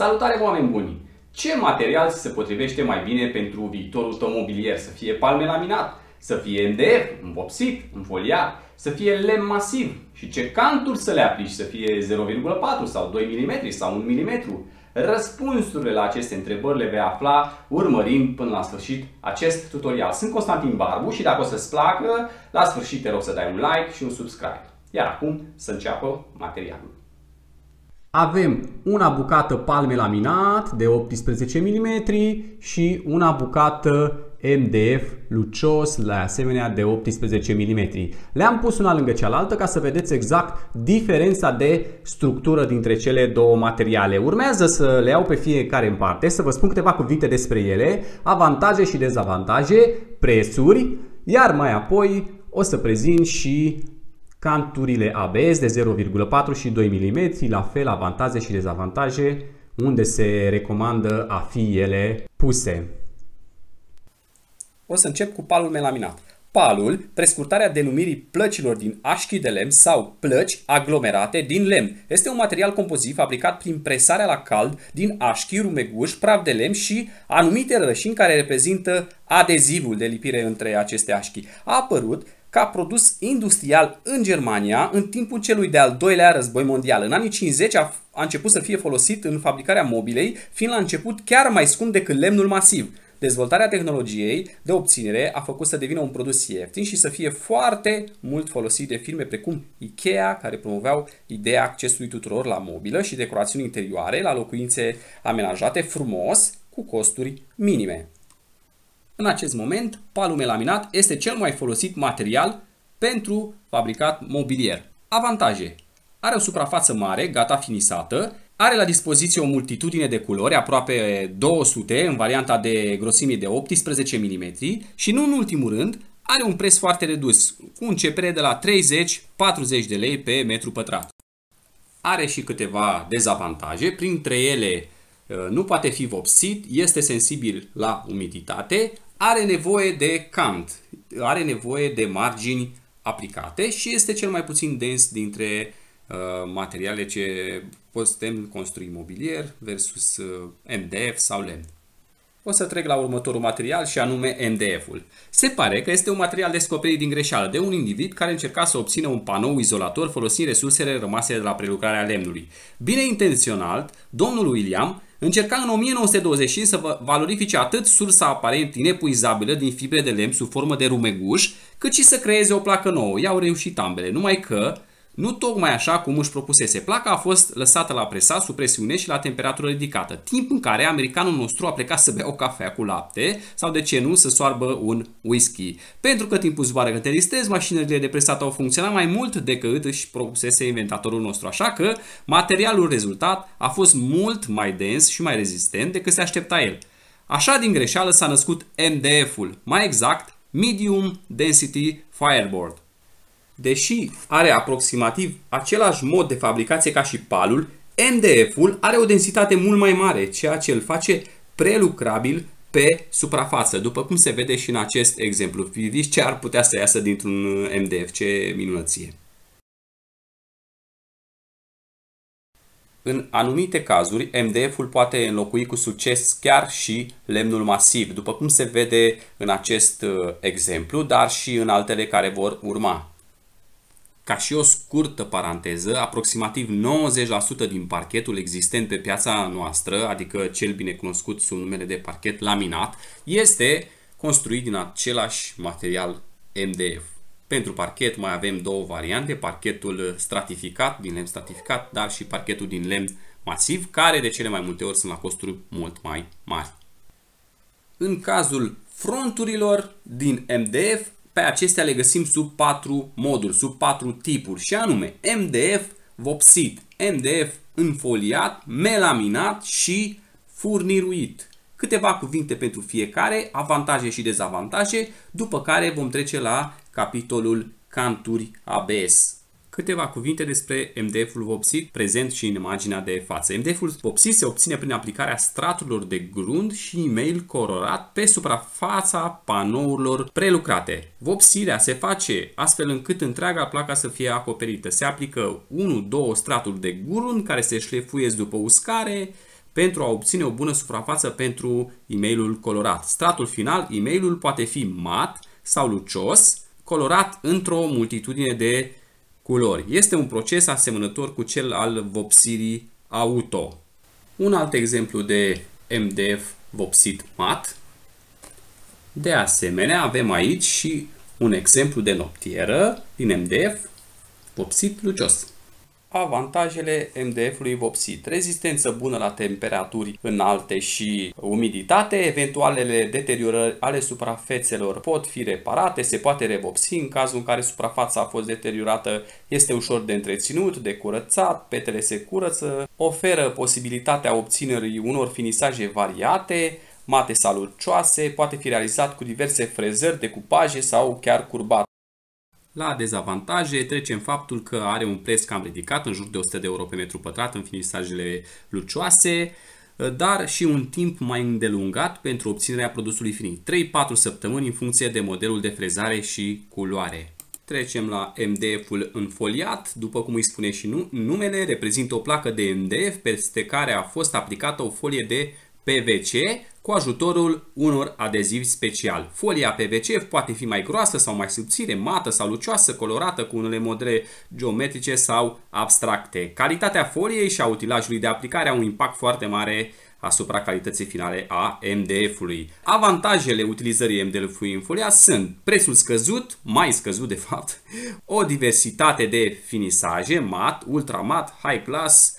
Salutare oameni buni! Ce material se potrivește mai bine pentru viitorul tău mobilier? Să fie palme laminat, să fie MDF, învopsit, înfoliat, să fie lemn masiv și ce canturi să le aplici, să fie 0,4 sau 2 mm sau 1 mm. Răspunsurile la aceste întrebări le vei afla urmărind până la sfârșit acest tutorial. Sunt Constantin Barbu și dacă o să-ți placă, la sfârșit te rog să dai un like și un subscribe. Iar acum să înceapă materialul avem una bucată palme laminat de 18 mm și una bucată MDF lucios, la asemenea de 18 mm. Le-am pus una lângă cealaltă ca să vedeți exact diferența de structură dintre cele două materiale. Urmează să le iau pe fiecare în parte, să vă spun câteva cuvinte despre ele, avantaje și dezavantaje, prețuri, iar mai apoi o să prezint și Canturile ABS de 0,4 și 2 mm, la fel avantaje și dezavantaje, unde se recomandă a fi ele puse. O să încep cu palul melaminat. Palul, prescurtarea denumirii plăcilor din așchi de lemn sau plăci aglomerate din lemn, este un material compozit fabricat prin presarea la cald din așchi, rumeguș, praf de lemn și anumite rășini care reprezintă adezivul de lipire între aceste așchi. A apărut ca produs industrial în Germania în timpul celui de-al doilea război mondial. În anii 50 a, a început să fie folosit în fabricarea mobilei, fiind la început chiar mai scump decât lemnul masiv. Dezvoltarea tehnologiei de obținere a făcut să devină un produs ieftin și să fie foarte mult folosit de firme precum IKEA, care promoveau ideea accesului tuturor la mobilă și decorațiuni interioare, la locuințe amenajate frumos, cu costuri minime. În acest moment, palul melaminat este cel mai folosit material pentru fabricat mobilier. Avantaje Are o suprafață mare, gata finisată, are la dispoziție o multitudine de culori, aproape 200 în varianta de grosime de 18 mm și nu în ultimul rând, are un preț foarte redus, cu un de la 30-40 de lei pe metru pătrat. Are și câteva dezavantaje, printre ele uh, nu poate fi vopsit, este sensibil la umiditate, are nevoie de cant, are nevoie de margini aplicate și este cel mai puțin dens dintre uh, materiale ce putem construi mobilier versus uh, MDF sau lemn o să trec la următorul material și anume MDF-ul. Se pare că este un material descoperit din greșeală de un individ care încerca să obțină un panou izolator folosind resursele rămase de la prelucrarea lemnului. Bine intenționat, domnul William încerca în 1925 să valorifice atât sursa aparent inepuizabilă din fibre de lemn sub formă de rumeguș, cât și să creeze o placă nouă. I-au reușit ambele, numai că nu tocmai așa cum își propusese. Placa a fost lăsată la presa sub presiune și la temperatură ridicată, timp în care americanul nostru a plecat să bea o cafea cu lapte sau de ce nu să soarbă un whisky. Pentru că timpul zboară că te mașinările de presat au funcționat mai mult decât își propusese inventatorul nostru, așa că materialul rezultat a fost mult mai dens și mai rezistent decât se aștepta el. Așa din greșeală s-a născut MDF-ul, mai exact Medium Density Fireboard. Deși are aproximativ același mod de fabricație ca și palul, MDF-ul are o densitate mult mai mare, ceea ce îl face prelucrabil pe suprafață, după cum se vede și în acest exemplu. Priviți ce ar putea să iasă dintr-un uh, MDF, ce minunăție! În anumite cazuri, MDF-ul poate înlocui cu succes chiar și lemnul masiv, după cum se vede în acest uh, exemplu, dar și în altele care vor urma. Ca și o scurtă paranteză, aproximativ 90% din parchetul existent pe piața noastră, adică cel bine cunoscut sub numele de parchet laminat, este construit din același material MDF. Pentru parchet mai avem două variante, parchetul stratificat, din lemn stratificat, dar și parchetul din lemn masiv, care de cele mai multe ori sunt la costuri mult mai mari. În cazul fronturilor din MDF, pe acestea le găsim sub patru moduri, sub patru tipuri și anume MDF vopsit, MDF înfoliat, melaminat și furniruit. Câteva cuvinte pentru fiecare, avantaje și dezavantaje, după care vom trece la capitolul canturi ABS. Câteva cuvinte despre MDF-ul vopsit prezent și în imaginea de față. MDF-ul vopsit se obține prin aplicarea straturilor de grund și email colorat pe suprafața panourilor prelucrate. Vopsirea se face astfel încât întreaga placa să fie acoperită. Se aplică 1-2 straturi de grund care se șlefuiesc după uscare, pentru a obține o bună suprafață pentru emailul colorat. Stratul final, emailul poate fi mat sau lucios, colorat într-o multitudine de culori. Este un proces asemănător cu cel al vopsirii auto. Un alt exemplu de MDF vopsit mat. De asemenea, avem aici și un exemplu de noptieră din MDF vopsit lucios avantajele MDF-ului vopsit. Rezistență bună la temperaturi înalte și umiditate, eventualele deteriorări ale suprafețelor pot fi reparate, se poate revopsi în cazul în care suprafața a fost deteriorată, este ușor de întreținut, de curățat, petele se curăță, oferă posibilitatea obținerii unor finisaje variate, mate sau lucioase, poate fi realizat cu diverse frezări, decupaje sau chiar curbat. La dezavantaje trecem faptul că are un preț cam ridicat, în jur de 100 de euro pe metru pătrat în finisajele lucioase, dar și un timp mai îndelungat pentru obținerea produsului finit, 3-4 săptămâni în funcție de modelul de frezare și culoare. Trecem la MDF-ul înfoliat, după cum îi spune și numele, reprezintă o placă de MDF peste care a fost aplicată o folie de PVC cu ajutorul unor adezivi special. Folia PVC poate fi mai groasă sau mai subțire, mată sau lucioasă, colorată cu unele modele geometrice sau abstracte. Calitatea foliei și a utilajului de aplicare au un impact foarte mare asupra calității finale a MDF-ului. Avantajele utilizării MDF-ului în folia sunt prețul scăzut, mai scăzut de fapt, o diversitate de finisaje, mat, ultramat, high class,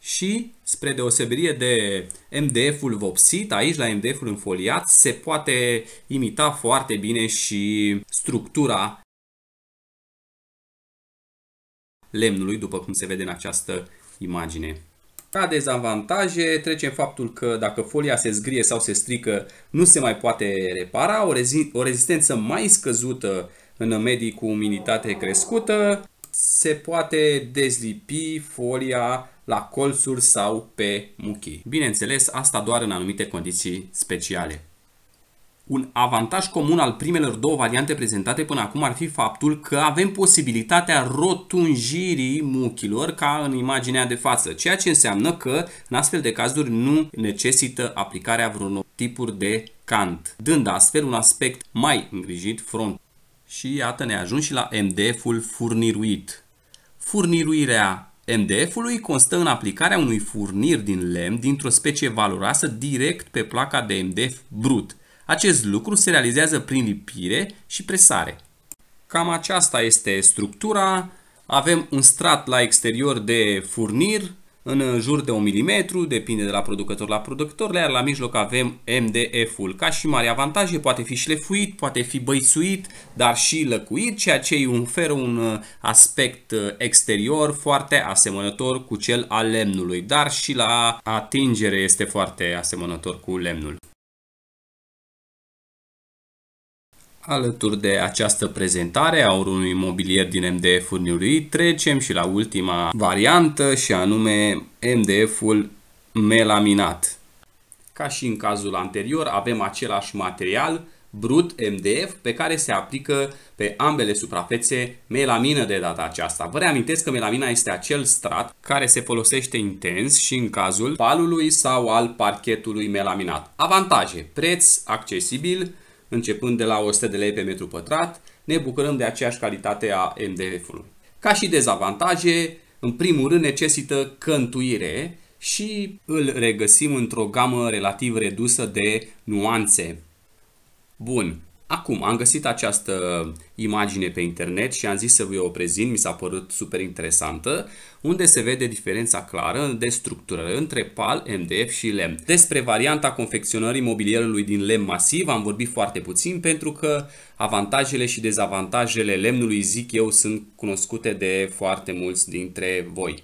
și spre deosebire de MDF-ul vopsit, aici la MDF-ul înfoliat se poate imita foarte bine și structura lemnului, după cum se vede în această imagine. Ca dezavantaje în faptul că dacă folia se zgrie sau se strică nu se mai poate repara, o, rezi o rezistență mai scăzută în medii cu umiditate crescută, se poate dezlipi folia la colțuri sau pe muchii. Bineînțeles, asta doar în anumite condiții speciale. Un avantaj comun al primelor două variante prezentate până acum ar fi faptul că avem posibilitatea rotunjirii muchilor ca în imaginea de față, ceea ce înseamnă că în astfel de cazuri nu necesită aplicarea vreunor tipuri de cant, dând astfel un aspect mai îngrijit front. Și iată ne ajung și la MDF-ul furniruit. Furniruirea MDF-ului constă în aplicarea unui furnir din lemn dintr-o specie valoroasă direct pe placa de MDF brut. Acest lucru se realizează prin lipire și presare. Cam aceasta este structura. Avem un strat la exterior de furnir, în jur de 1 mm, depinde de la producător la producător, iar la mijloc avem MDF-ul. Ca și mari avantaje, poate fi șlefuit, poate fi băițuit, dar și lăcuit, ceea ce îi oferă un uh, aspect uh, exterior foarte asemănător cu cel al lemnului, dar și la atingere este foarte asemănător cu lemnul. Alături de această prezentare a unui mobilier din MDF urniului, trecem și la ultima variantă și anume MDF-ul melaminat. Ca și în cazul anterior, avem același material brut MDF pe care se aplică pe ambele suprafețe melamină de data aceasta. Vă reamintesc că melamina este acel strat care se folosește intens și în cazul palului sau al parchetului melaminat. Avantaje: preț accesibil, începând de la 100 de lei pe metru pătrat, ne bucurăm de aceeași calitate a MDF-ului. Ca și dezavantaje, în primul rând necesită cântuire și îl regăsim într-o gamă relativ redusă de nuanțe. Bun, Acum, am găsit această imagine pe internet și am zis să vă o prezint, mi s-a părut super interesantă, unde se vede diferența clară de structură între PAL, MDF și LEM. Despre varianta confecționării mobilierului din lemn masiv am vorbit foarte puțin pentru că avantajele și dezavantajele lemnului, zic eu, sunt cunoscute de foarte mulți dintre voi.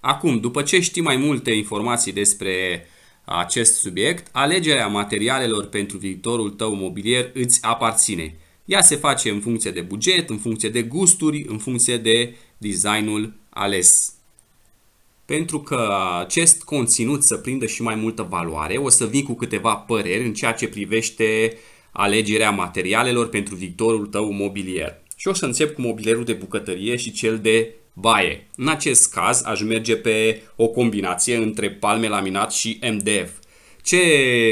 Acum, după ce știi mai multe informații despre acest subiect, alegerea materialelor pentru viitorul tău mobilier îți aparține. Ea se face în funcție de buget, în funcție de gusturi, în funcție de designul ales. Pentru că acest conținut să prindă și mai multă valoare, o să vin cu câteva păreri în ceea ce privește alegerea materialelor pentru viitorul tău mobilier. Și o să încep cu mobilierul de bucătărie și cel de baie. În acest caz aș merge pe o combinație între palme laminat și MDF. Ce,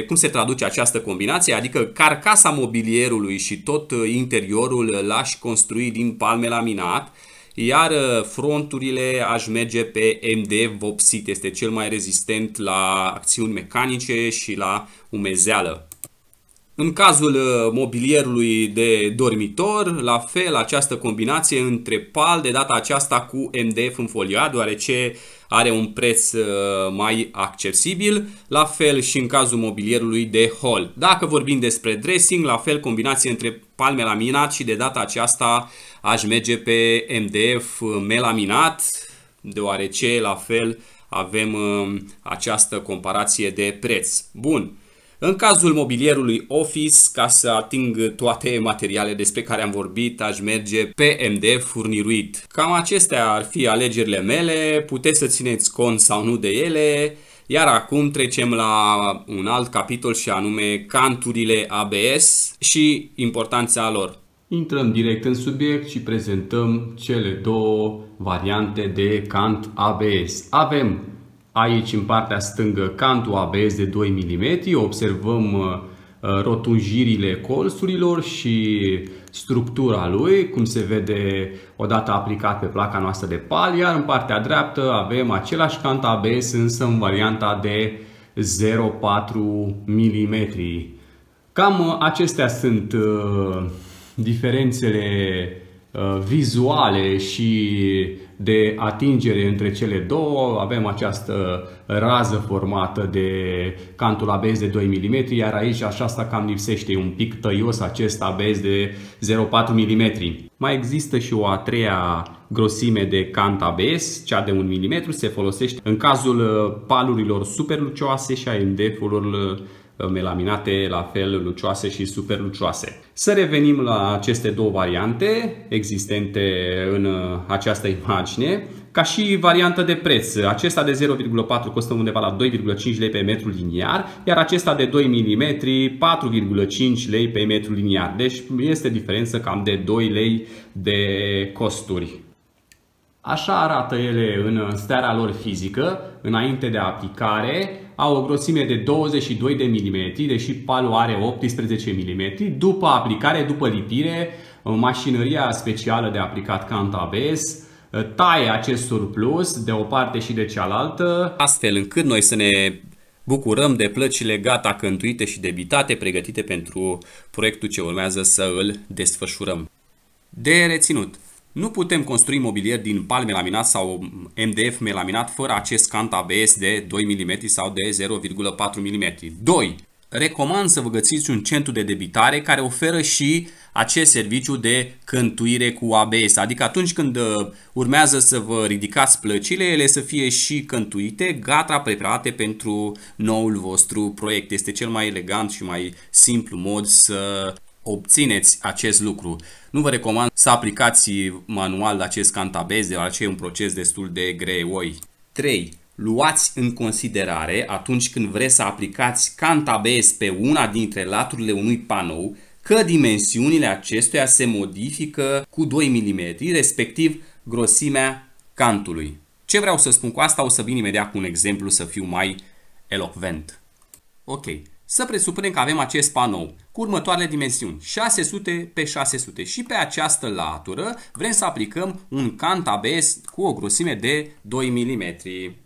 cum se traduce această combinație? Adică carcasa mobilierului și tot uh, interiorul l-aș construi din palme laminat, iar uh, fronturile aș merge pe MDF vopsit. Este cel mai rezistent la acțiuni mecanice și la umezeală. În cazul uh, mobilierului de dormitor, la fel, această combinație între pal, de data aceasta cu MDF înfoliat, deoarece are un preț uh, mai accesibil, la fel și în cazul mobilierului de hall. Dacă vorbim despre dressing, la fel, combinație între pal melaminat și de data aceasta aș merge pe MDF uh, melaminat, deoarece la fel avem această comparație de preț. Bun. În cazul mobilierului Office, ca să ating toate materialele despre care am vorbit, aș merge pe furniruit. Cam acestea ar fi alegerile mele, puteți să țineți cont sau nu de ele, iar acum trecem la un alt capitol și anume canturile ABS și importanța lor. Intrăm direct în subiect și prezentăm cele două variante de cant ABS. Avem Aici, în partea stângă, cantul ABS de 2 mm, observăm uh, uh, rotunjirile colțurilor și structura lui, cum se vede odată aplicat pe placa noastră de pal, iar în partea dreaptă avem același cant ABS, însă în varianta de 0,4 mm. Cam uh, acestea sunt uh, diferențele uh, vizuale și de atingere între cele două. Avem această rază formată de cantul abez de 2 mm, iar aici așa asta cam lipsește un pic tăios acest abez de 0,4 mm. Mai există și o a treia grosime de cant ABS, cea de 1 mm, se folosește în cazul palurilor super lucioase și a MDF-urilor melaminate, la fel lucioase și super lucioase. Să revenim la aceste două variante existente în uh, această imagine. Ca și variantă de preț, acesta de 0,4 costă undeva la 2,5 lei pe metru liniar, iar acesta de 2 mm 4,5 lei pe metru liniar. Deci este diferență cam de 2 lei de costuri. Așa arată ele în starea lor fizică, înainte de aplicare, au o grosime de 22 de mm, deși palul are 18 mm. După aplicare, după lipire, uh, mașinăria specială de aplicat cantabes ABS uh, taie acest surplus de o parte și de cealaltă. Astfel încât noi să ne bucurăm de plăcile gata cântuite și debitate pregătite pentru proiectul ce urmează să îl desfășurăm. De reținut, nu putem construi mobilier din pal melaminat sau MDF melaminat fără acest cant ABS de 2 mm sau de 0,4 mm. 2. Recomand să vă găsiți un centru de debitare care oferă și acest serviciu de cântuire cu ABS, adică atunci când uh, urmează să vă ridicați plăcile, ele să fie și cântuite, gata, preparate pentru noul vostru proiect. Este cel mai elegant și mai simplu mod să obțineți acest lucru. Nu vă recomand să aplicați manual acest cantabez, deoarece e un proces destul de greoi. 3. Luați în considerare atunci când vreți să aplicați cantabez pe una dintre laturile unui panou că dimensiunile acestuia se modifică cu 2 mm, respectiv grosimea cantului. Ce vreau să spun cu asta? O să vin imediat cu un exemplu să fiu mai elocvent. Ok, să presupunem că avem acest panou cu următoarele dimensiuni, 600 pe 600 și pe această latură vrem să aplicăm un cant ABS cu o grosime de 2 mm.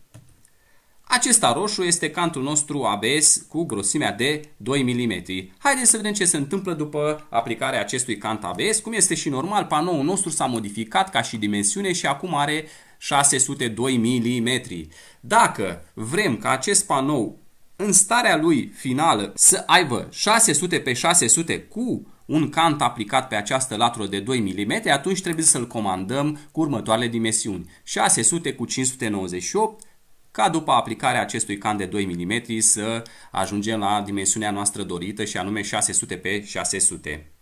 Acesta roșu este cantul nostru ABS cu grosimea de 2 mm. Haideți să vedem ce se întâmplă după aplicarea acestui cant ABS. Cum este și normal, panoul nostru s-a modificat ca și dimensiune și acum are 602 mm. Dacă vrem ca acest panou în starea lui finală să aibă 600 pe 600 cu un cant aplicat pe această latură de 2 mm, atunci trebuie să-l comandăm cu următoarele dimensiuni. 600 cu 598, ca după aplicarea acestui can de 2 mm să ajungem la dimensiunea noastră dorită și anume 600 pe 600.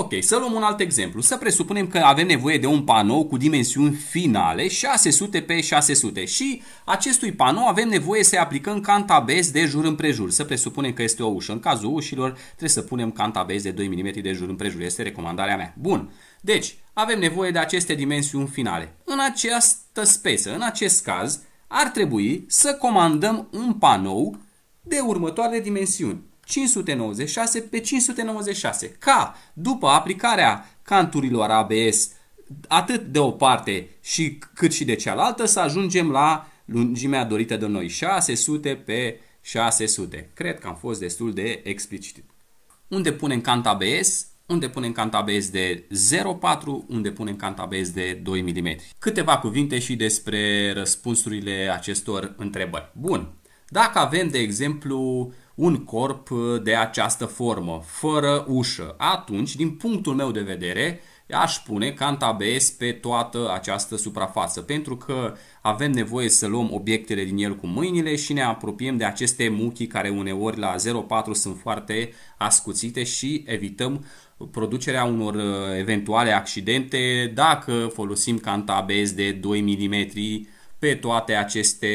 Ok, să luăm un alt exemplu. Să presupunem că avem nevoie de un panou cu dimensiuni finale, 600 pe 600 și acestui panou avem nevoie să-i aplicăm cantabezi de jur împrejur. Să presupunem că este o ușă. În cazul ușilor trebuie să punem cantabezi de 2 mm de jur împrejur. Este recomandarea mea. Bun. Deci, avem nevoie de aceste dimensiuni finale. În această spesă, în acest caz, ar trebui să comandăm un panou de următoarele dimensiuni. 596 pe 596, ca după aplicarea canturilor ABS atât de o parte și cât și de cealaltă să ajungem la lungimea dorită de noi, 600 pe 600. Cred că am fost destul de explicit. Unde punem cant ABS? Unde punem cant ABS de 0,4? Unde punem cant ABS de 2 mm? Câteva cuvinte și despre răspunsurile acestor întrebări. Bun, dacă avem, de exemplu, un corp uh, de această formă, fără ușă. Atunci, din punctul meu de vedere, aș pune cant ABS pe toată această suprafață, pentru că avem nevoie să luăm obiectele din el cu mâinile și ne apropiem de aceste muchii care uneori la 0,4 sunt foarte ascuțite și evităm producerea unor uh, eventuale accidente dacă folosim cant ABS de 2 mm pe toate aceste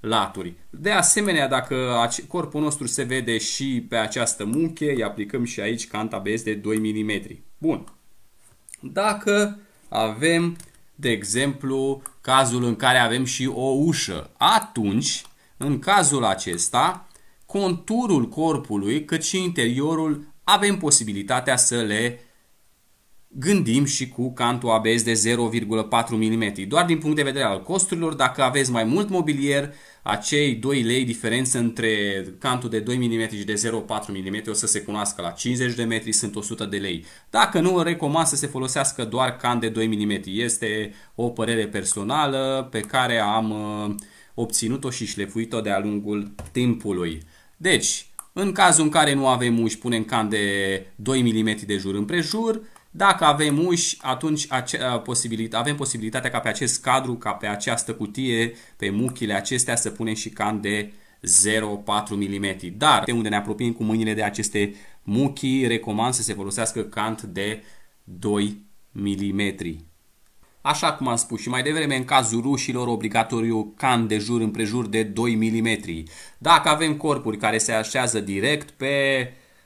laturi. De asemenea, dacă corpul nostru se vede și pe această muche, îi aplicăm și aici canta BS de 2 mm. Bun. Dacă avem, de exemplu, cazul în care avem și o ușă, atunci, în cazul acesta, conturul corpului cât și interiorul avem posibilitatea să le gândim și cu cantul ABS de 0,4 mm. Doar din punct de vedere al costurilor, dacă aveți mai mult mobilier, acei 2 lei diferență între cantul de 2 mm și de 0,4 mm o să se cunoască la 50 de metri, sunt 100 de lei. Dacă nu, recomand să se folosească doar cant de 2 mm. Este o părere personală pe care am uh, obținut-o și șlefuit-o de-a lungul timpului. Deci, în cazul în care nu avem uși, punem can de 2 mm de jur împrejur, dacă avem uși, atunci avem posibilitatea ca pe acest cadru, ca pe această cutie, pe muchile acestea să punem și can de 0,4 mm. Dar de unde ne apropiem cu mâinile de aceste muchi, recomand să se folosească cant de 2 mm. Așa cum am spus și mai devreme, în cazul rușilor, obligatoriu can de jur împrejur de 2 mm. Dacă avem corpuri care se așează direct pe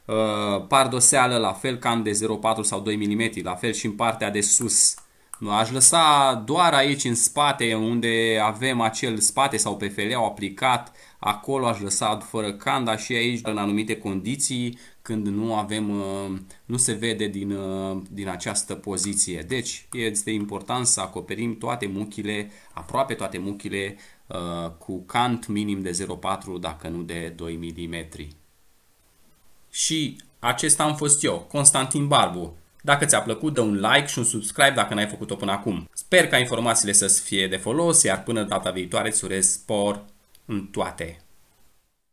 Uh, pardoseală, la fel cam de 0,4 sau 2 mm, la fel și în partea de sus. Nu aș lăsa doar aici în spate unde avem acel spate sau pe feleau aplicat, acolo aș lăsa fără canda și aici în anumite condiții când nu avem, uh, nu se vede din, uh, din această poziție. Deci este important să acoperim toate muchile, aproape toate muchile cu cant minim de 0,4 dacă nu de 2 mm și acesta am fost eu, Constantin Barbu. Dacă ți-a plăcut, dă un like și un subscribe dacă n-ai făcut-o până acum. Sper ca informațiile să fie de folos, iar până data viitoare îți urez spor în toate.